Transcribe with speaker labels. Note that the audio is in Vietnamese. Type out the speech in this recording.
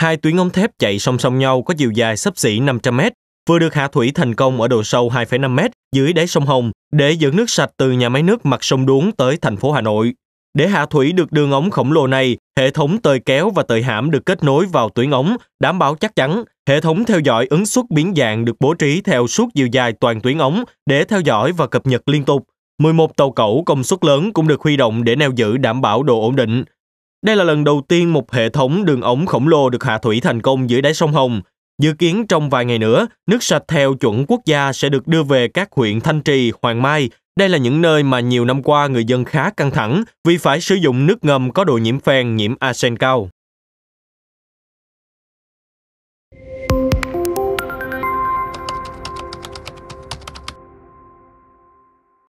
Speaker 1: Hai tuyến ống thép chạy song song nhau có chiều dài
Speaker 2: sấp xỉ 500 m vừa được hạ thủy thành công ở độ sâu 2,5 m dưới đáy sông Hồng để dẫn nước sạch từ nhà máy nước mặt sông Đuống tới thành phố Hà Nội. Để hạ thủy được đường ống khổng lồ này, hệ thống tời kéo và tời hãm được kết nối vào tuyến ống, đảm bảo chắc chắn. Hệ thống theo dõi ứng suất biến dạng được bố trí theo suốt chiều dài toàn tuyến ống để theo dõi và cập nhật liên tục. 11 tàu cẩu công suất lớn cũng được huy động để neo giữ đảm bảo độ ổn định. Đây là lần đầu tiên một hệ thống đường ống khổng lồ được hạ thủy thành công dưới đáy sông Hồng. Dự kiến trong vài ngày nữa, nước sạch theo chuẩn quốc gia sẽ được đưa về các huyện Thanh Trì, Hoàng Mai. Đây là những nơi mà nhiều năm qua người dân khá căng thẳng vì phải sử dụng nước ngầm có độ nhiễm
Speaker 1: phèn, nhiễm arsen cao.